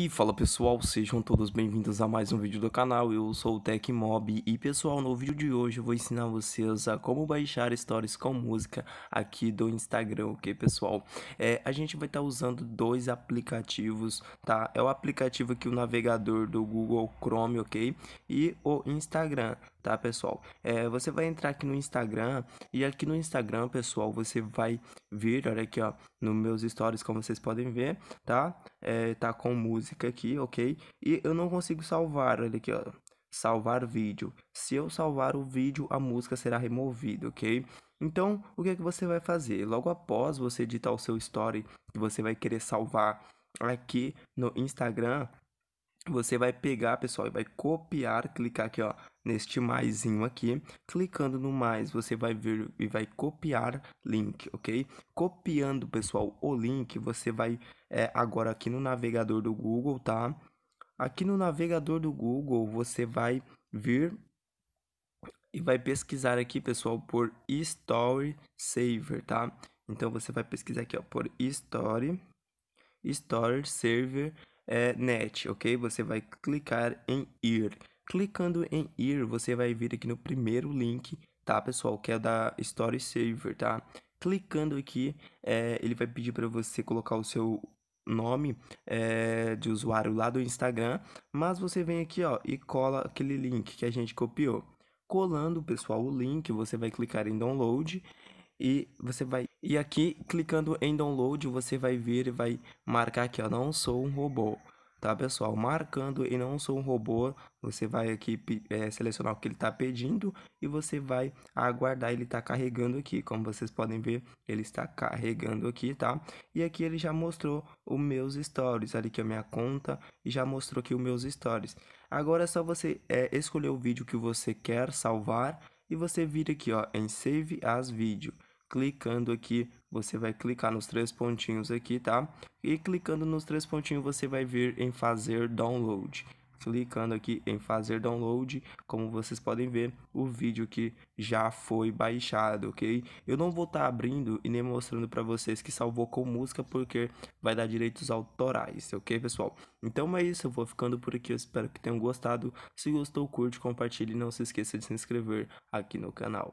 E fala pessoal, sejam todos bem-vindos a mais um vídeo do canal, eu sou o Tecmob e pessoal, no vídeo de hoje eu vou ensinar vocês a como baixar stories com música aqui do Instagram, ok pessoal? É, a gente vai estar tá usando dois aplicativos, tá? É o aplicativo aqui, o navegador do Google Chrome, ok? E o Instagram, tá pessoal? É, você vai entrar aqui no Instagram e aqui no Instagram, pessoal, você vai vir, olha aqui ó, nos meus stories como vocês podem ver, tá? É, tá com música física aqui, ok? E eu não consigo salvar, ele aqui, ó. Salvar vídeo. Se eu salvar o vídeo, a música será removida, ok? Então, o que é que você vai fazer? Logo após você editar o seu story que você vai querer salvar aqui no Instagram, você vai pegar, pessoal, e vai copiar, clicar aqui, ó, neste maisinho aqui. Clicando no mais, você vai vir e vai copiar link, ok? Copiando, pessoal, o link, você vai é, agora aqui no navegador do Google, tá? Aqui no navegador do Google, você vai vir e vai pesquisar aqui, pessoal, por Story Saver, tá? Então, você vai pesquisar aqui, ó, por Story, Story server é, net, ok? Você vai clicar em ir. Clicando em ir, você vai vir aqui no primeiro link, tá, pessoal? Que é da Story Saver, tá? Clicando aqui, é, ele vai pedir para você colocar o seu nome é, de usuário lá do Instagram, mas você vem aqui, ó, e cola aquele link que a gente copiou. Colando, pessoal, o link, você vai clicar em download e você vai e aqui clicando em download você vai vir e vai marcar aqui ó não sou um robô tá pessoal marcando e não sou um robô você vai aqui é, selecionar o que ele está pedindo e você vai aguardar ele está carregando aqui como vocês podem ver ele está carregando aqui tá e aqui ele já mostrou os meus stories ali que é a minha conta e já mostrou aqui os meus stories agora é só você é, escolher o vídeo que você quer salvar e você vir aqui ó em save as vídeo clicando aqui, você vai clicar nos três pontinhos aqui, tá? E clicando nos três pontinhos, você vai vir em fazer download. Clicando aqui em fazer download, como vocês podem ver, o vídeo que já foi baixado, ok? Eu não vou estar tá abrindo e nem mostrando para vocês que salvou com música, porque vai dar direitos autorais, ok, pessoal? Então é isso, eu vou ficando por aqui, eu espero que tenham gostado. Se gostou, curte, compartilhe e não se esqueça de se inscrever aqui no canal.